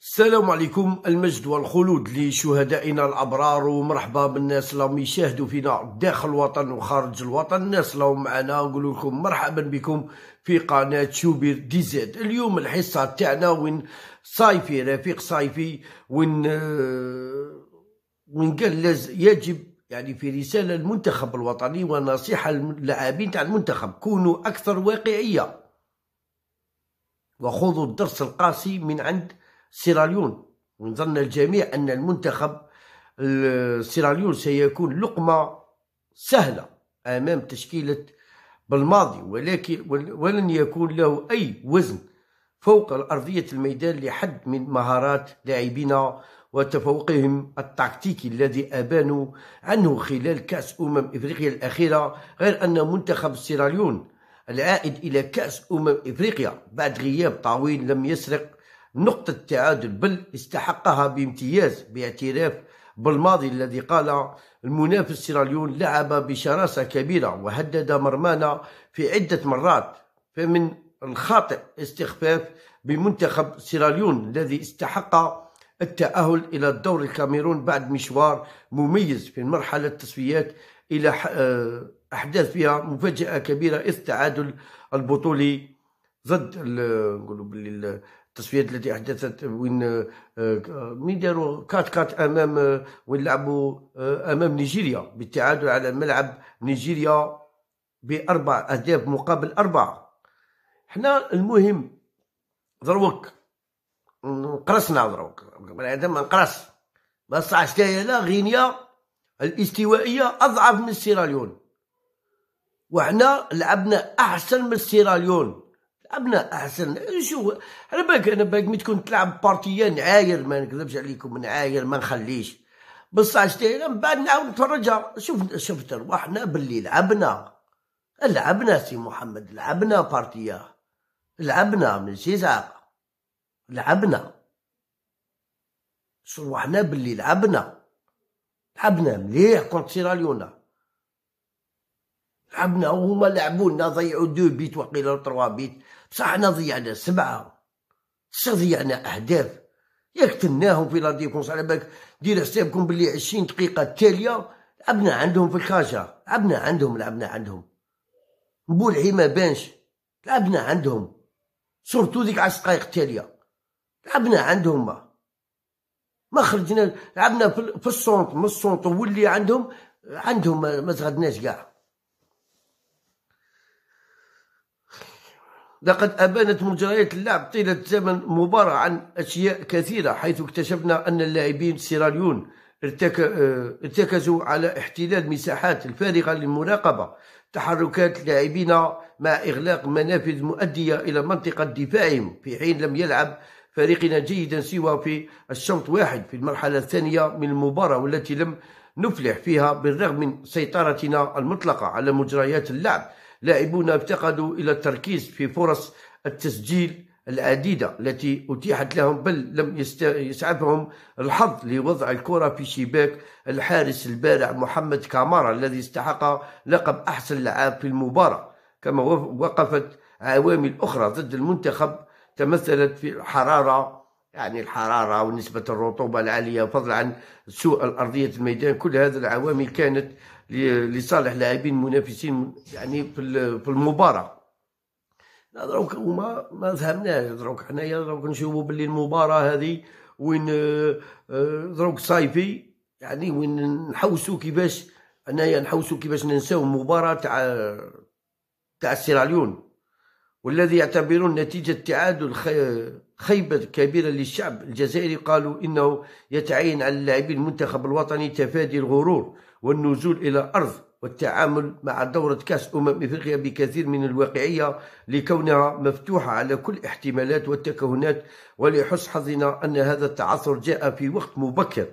السلام عليكم المجد والخلود لشهدائنا الابرار ومرحبا بالناس اللي راهم يشاهدوا فينا داخل الوطن وخارج الوطن الناس اللي راهم معنا نقول لكم مرحبا بكم في قناه شوبير دي زد اليوم الحصه تاعنا وين صايفي رفيق صايفي وين وين قال يجب يعني في رساله المنتخب الوطني ونصيحه للاعبين تاع المنتخب كونوا اكثر واقعيه وخذوا الدرس القاسي من عند سيراليون ونظن الجميع أن المنتخب سيراليون سيكون لقمة سهلة أمام تشكيلة بالماضي ولكن ولن يكون له أي وزن فوق أرضية الميدان لحد من مهارات لاعبينا وتفوقهم التكتيكي الذي أبانوا عنه خلال كأس أمم إفريقيا الأخيرة غير أن منتخب سيراليون العائد إلى كأس أمم إفريقيا بعد غياب طويل لم يسرق نقطة تعادل بل استحقها بامتياز باعتراف بالماضي الذي قال المنافس سيراليون لعب بشراسة كبيرة وهدد مرمانا في عدة مرات فمن الخاطئ استخفاف بمنتخب سيراليون الذي استحق التأهل إلى الدور الكاميرون بعد مشوار مميز في مرحلة التصفيات إلى آه، أحداث فيها مفاجأة كبيرة إذ تعادل البطولي ضد نقولوا باللي التصفيات التي احدثت وين آه، آه، مين داروا كات كات امام آه، وين لعبوا امام نيجيريا بالتعادل على ملعب نيجيريا باربع اهداف مقابل اربعه حنا المهم دروك نقرصنا دروك بنادم نقرص نعم بصح شتاهي لا غينيا الاستوائيه اضعف من سيراليون وحنا لعبنا احسن من سيراليون ابناء احسن شو على بالك انا بالك مي تكون تلعب بارتيه نعاير ما نكذبش عليكم نعاير ما نخليش بصح شتي من بعد نعاود نتفرجها شوف شفت روحنا باللي لعبنا لعبنا سي محمد لعبنا بارتيه لعبنا شي زعق لعبنا روحنا باللي لعبنا لعبنا مليح كونت سيراليونا لعبنا وهما لعبونا ضيعوا دو بيت وقيل تروا بيت صح نضيعنا ضيعنا سبعه صح ضيعنا اهداف ياك تناهم في لا على بالك دير حسابكم بلي عشرين دقيقه التاليه لعبنا عندهم في الكاجا لعبنا عندهم لعبنا عندهم بولعي ما بانش لعبنا عندهم سورتو ديك عشر دقائق التاليه لعبنا عندهم ما ما خرجنا لعبنا في السونط من السونط واللي عندهم عندهم ما تغدناش قاع لقد أبانت مجريات اللعب طيلة زمن مباراة عن أشياء كثيرة حيث اكتشفنا أن اللاعبين سيراليون آه، ارتكزوا على احتلال مساحات الفارغة للمراقبة تحركات لاعبين مع إغلاق منافذ مؤدية إلى منطقة دفاعهم في حين لم يلعب فريقنا جيدا سوى في الشوط واحد في المرحلة الثانية من المباراة والتي لم نفلح فيها بالرغم من سيطرتنا المطلقة على مجريات اللعب لاعبون افتقدوا إلى التركيز في فرص التسجيل العديدة التي أتيحت لهم بل لم يسعفهم الحظ لوضع الكرة في شباك الحارس البارع محمد كامارا الذي استحق لقب أحسن لعاب في المباراة كما وقفت عوامل أخرى ضد المنتخب تمثلت في الحرارة يعني الحرارة ونسبة الرطوبة العالية فضلا عن سوء الارضيه الميدان كل هذه العوامل كانت لصالح لاعبين منافسين يعني في المباراه دروك هما ما فهمناش دروك حنايا دروك نشوفوا باللي المباراه هذه وين دروك آه، صايفي يعني وين نحوسوا كيفاش انايا نحوسوا كيفاش ننساو المباراه تاع تاع سيراليون والذي يعتبرون نتيجة التعادل خيبة كبيرة للشعب الجزائري قالوا إنه يتعين على اللاعبين المنتخب الوطني تفادي الغرور والنزول إلى الأرض والتعامل مع دورة كأس أمم إفريقيا بكثير من الواقعية لكونها مفتوحة على كل احتمالات والتكهنات ولحسن حظنا أن هذا التعثر جاء في وقت مبكر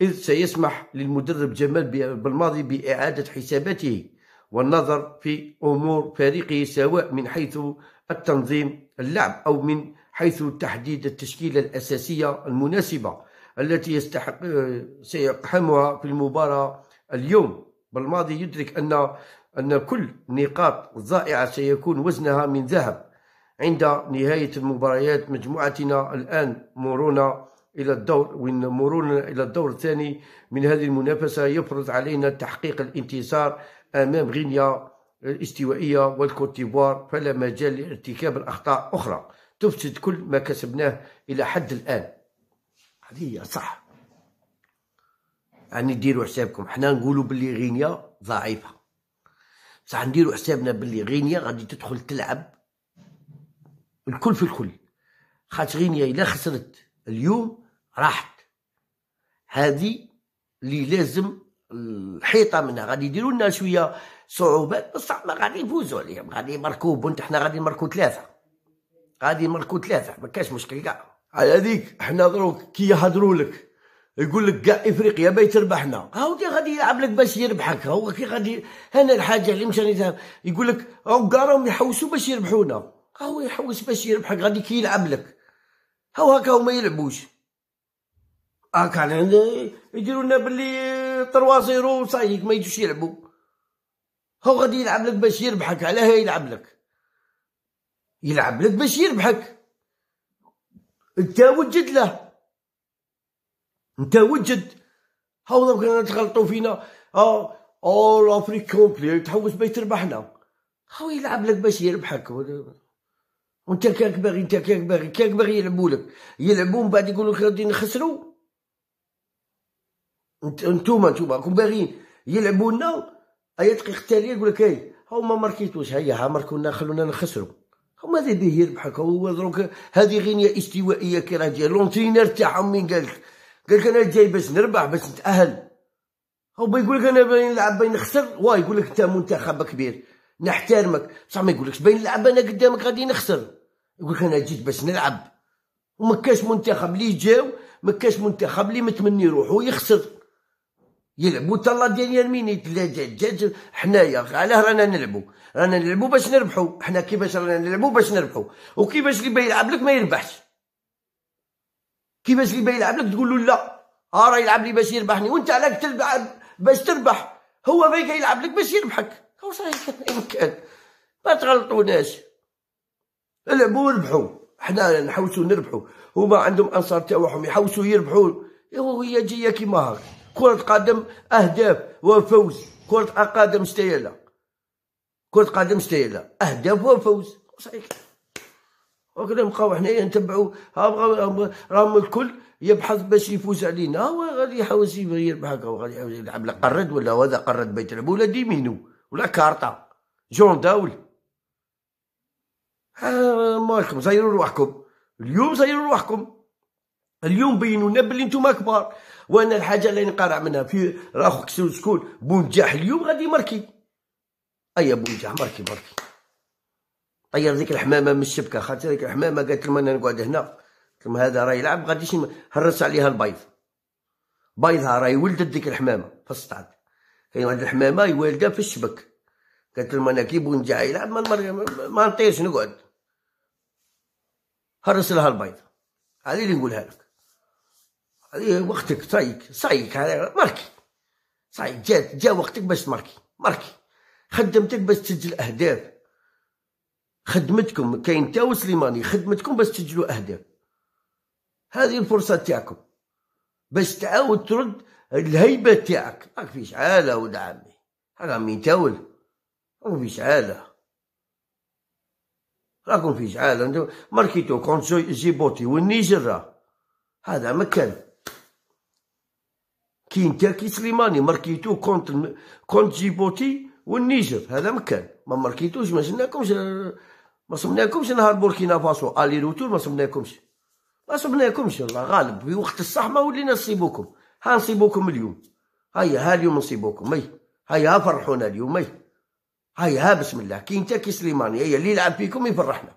إذ سيسمح للمدرب جمال بالماضي بإعادة حساباته والنظر في أمور فريقه سواء من حيث التنظيم اللعب أو من حيث تحديد التشكيلة الأساسية المناسبة التي يستحق سيقحمها في المباراة اليوم بالماضي يدرك أن أن كل نقاط الضائعة سيكون وزنها من ذهب عند نهاية المباريات مجموعتنا الآن مرونا إلى الدور وإن مرورنا إلى الدور الثاني من هذه المنافسة يفرض علينا تحقيق الانتصار أمام غينيا الاستوائية والكوت ديفوار فلا مجال لارتكاب الأخطاء أخرى تفسد كل ما كسبناه إلى حد الآن هذه هي صح يعني ديروا حسابكم حنا نقولوا باللي غينيا ضعيفه بصح نديروا حسابنا باللي غينيا غادي تدخل تلعب الكل في الكل خاطر غينيا الا خسرت اليوم راحت هذه اللي لازم الحيطه منها غادي يديروا لنا شويه صعوبات بصح ما غادي يفوزوا عليهم غادي يمركوا بنت حنا غادي نمركوا ثلاثه غادي نمركوا ثلاثه ما كاش مشكل كاع على هذيك حنا دروك كي يهضروا لك يقول لك كاع افريقيا ما يتربحنا هاودي غادي يلعب لك باش يربحك هو كي غادي انا الحاجه اللي مشاني يقول لك هاو قارهم راهم يحوسوا باش يربحونا هاو يحوس باش يربحك غادي كي يلعب لك هاو هكا هما يلعبوش هاكا يعني يديروا لنا باللي 3 0 صايك ما يجوش يلعبوا هاو غادي يلعب لك باش يربحك علاه يلعب لك يلعب لك باش يربحك انت وجد له انت وجد هاو بغينا تغلطوا فينا اه اه لافريك كومبلي تحوس باش تربحنا هاو يلعب لك باش يربحك وانت كاك باغي انت كاك باغي كاك باغي يلعبوا لك يلعبوا من بعد يقولوا لك غادي نخسروا انت انتوما انتوما راكم باغيين يلعبوا لنا ايا دقيقه التاليه يقول لك اي هاو ما ماركيتوش هيا ها ماركونا خلونا نخسروا هما زيديه يربحك هو دروك هذه غنية استوائية كي راه ديال لونتينير تاعهم من قالك قالك انا جاي باش نربح باش نتأهل هو يقول لك انا باين نلعب باين نخسر واه يقول لك انت منتخب كبير نحترمك بصح ما يقولكش باين نلعب انا قدامك غادي نخسر يقول لك انا جيت باش نلعب وما كاش منتخب لي جاو ما كاش منتخب لي متمني يروح ويخسر يلعبوا حتى لا ديال مينيت لا دجاج حنايا علاه رانا نلعبوا رانا نلعبوا باش نربحوا حنا كيفاش رانا نلعبوا باش نربحوا وكيفاش اللي يلعب لك ما يربحش كيفاش اللي يلعب لك تقول له لا اه راه يلعب لي باش يربحني وانت علاك تلعب باش تربح هو ما يلعب لك باش يربحك وصاي كان ما تغلطوناش العبوا وربحوا حنا نحوسوا نربحوا هما عندهم انصار تاعهم يحوسوا يربحوا وهي جايه كيما هاك كرة قدم أهداف وفوز كرة قدم مستهيلة كرة قدم مستهيلة أهداف وفوز صحيح وكنا نبقاو حنايا نتبعو ها بغاو راهم الكل يبحث باش يفوز علينا هو غادي يحاول يربح هكا وغادي يحاول يلعب لا قرد ولا هذا قرد بيت يلعب ولا ديمينو ولا كارطا جون داول مالكم زيروا روحكم اليوم زيروا روحكم اليوم بينونا بلي نتوما كبار وانا الحاجه اللي نقارع منها في اخوك شكون بونجاح اليوم غادي مركي ايا بونجاح مركي مركي طير ذيك الحمامه من الشبكه خاطر ذيك الحمامه قالت لهم انا نقعد هنا قلت لهم هذا راه يلعب غاديش هرس عليها البيض بيضها راهي ولدت ديك الحمامه في السطعد كاين واحد الحمامه والده في الشبك قالت لهم انا كي بونجاح يلعب ما, نطيش نقعد هرس لها البيض هذه اللي نقولها لك وقتك صايك صايك ماركي صايك جات جا وقتك باش ماركي ماركي خدمتك باش تسجل اهداف خدمتكم كاين تا وسليماني خدمتكم باش تسجلوا اهداف هذه الفرصه تاعكم باش تعاود ترد الهيبه تاعك راك في شعاله ولد عمي راك مين تاول راكم في شعاله راكم في شعاله ماركيتو كونت جيبوتي والنيجر هذا مكان كاين كي سليماني ماركيتو كونت كونت جيبوتي والنيجر هذا مكان ما ماركيتوش ما جناكمش ما صبناكمش نهار بوركينا فاسو الي روتور ما صبناكمش ما صبناكمش الله غالب في وقت الصح ما ولينا نصيبوكم ها نصيبوكم اليوم هيا ها اليوم نصيبوكم مي هيا ها فرحونا اليوم مي هيا ها بسم الله كاين كي سليماني هيا اللي يلعب فيكم يفرحنا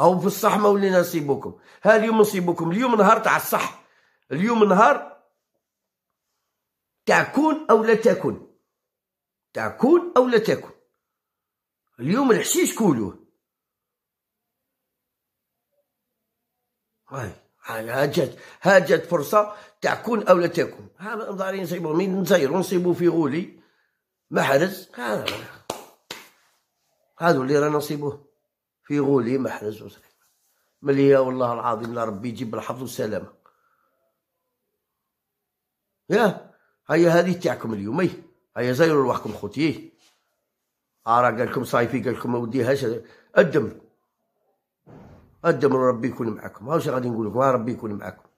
او في الصح ما ولينا نصيبوكم ها اليوم نصيبوكم اليوم نهار تاع الصح اليوم نهار تكون او لا تكون تكون او لا تكون اليوم الحشيش كولوه هاي هاجت هاجت فرصه تكون او لا تكون ضاري نصيبو من نزيرو نصيبو في غولي محرز هادو اللي رانا نصيبوه في غولي محرز وصحيح ملي والله العظيم لا ربي يجيب الحفظ والسلامه ياه هيا هذه تاعكم اليوم ايه هيا زايروا روحكم خوتي ايه ارا قال لكم صايفي قال لكم ما وديهاش الدم الدم ربي يكون معكم هاوش غادي نقول لكم ربي يكون معكم